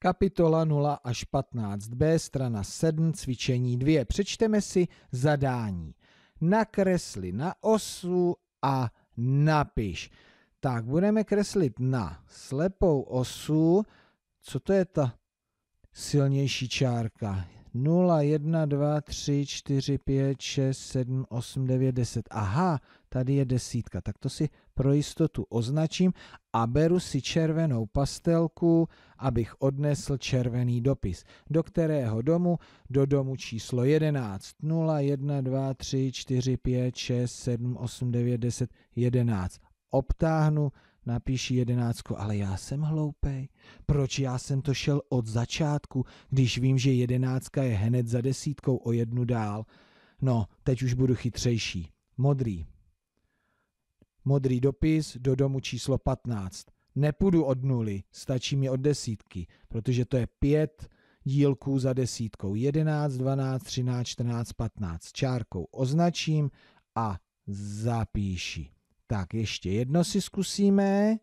Kapitola 0 až 15b, strana 7, cvičení 2. Přečteme si zadání. Nakresli na osu a napiš. Tak, budeme kreslit na slepou osu. Co to je ta silnější čárka? 0, 1, 2, 3, 4, 5, 6, 7, 8, 9, 10. Aha, tady je desítka, tak to si pro jistotu označím a beru si červenou pastelku, abych odnesl červený dopis. Do kterého domu? Do domu číslo 11. 0, 1, 2, 3, 4, 5, 6, 7, 8, 9, 10, 11. Obtáhnu Napíši jedenáctku, ale já jsem hloupej. Proč já jsem to šel od začátku, když vím, že jedenáctka je hned za desítkou o jednu dál. No, teď už budu chytřejší. Modrý. Modrý dopis do domu číslo 15. Nepůjdu od nuly, stačí mi od desítky, protože to je pět dílků za desítkou. 11, 12, 13, 14, 15. Čárkou označím a zapíši. Tak ještě jedno si zkusíme.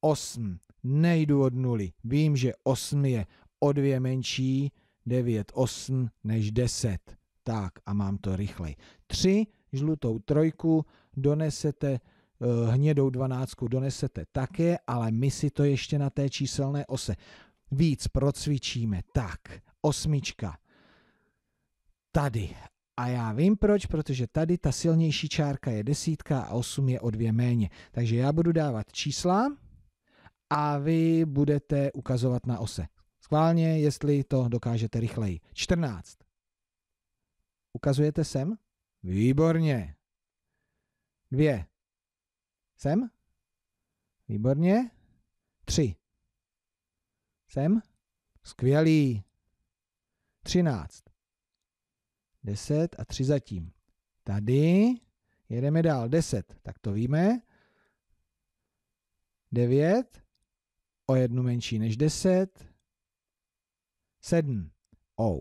8. Nejdu od nuly. Vím, že 8 je o dvě menší 9, 8 než 10. Tak a mám to rychleji. 3. Žlutou trojku donesete eh, hnědou dvanáctku donesete také, ale my si to ještě na té číselné ose víc procvičíme. Tak, osmička. Tady a já vím proč, protože tady ta silnější čárka je desítka a 8 je o dvě méně. Takže já budu dávat čísla a vy budete ukazovat na ose. Schválně, jestli to dokážete rychleji. 14. Ukazujete sem? Výborně. Dvě. Sem? Výborně. Tři. Sem? Skvělý. Třináct. 10 a 3 zatím. Tady jedeme dál 10, tak to víme. 9 o jednu menší než 10. 7 O.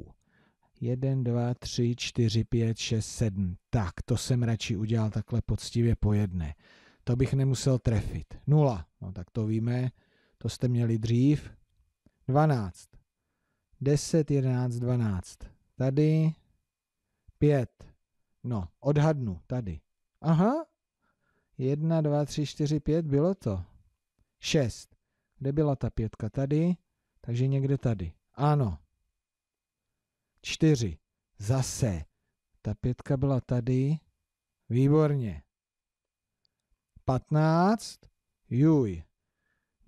1, 2, 3, 4, 5, 6, 7. Tak, to jsem radši udělal takhle poctivě po jedné. To bych nemusel trefit. 0, no tak to víme, to jste měli dřív. 12. 10, 11, 12. Tady Pět. No, odhadnu tady. Aha. Jedna, dva, tři, čtyři, pět, bylo to. Šest. Kde byla ta pětka? Tady. Takže někde tady. Ano. Čtyři. Zase. Ta pětka byla tady. Výborně. Patnáct. Juj.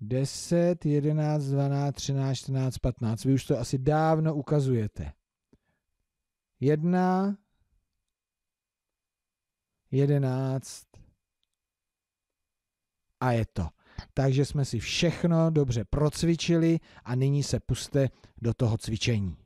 10, 11, 12, 13, 14, 15. Vy už to asi dávno ukazujete. 1, 11 a je to. Takže jsme si všechno dobře procvičili a nyní se puste do toho cvičení.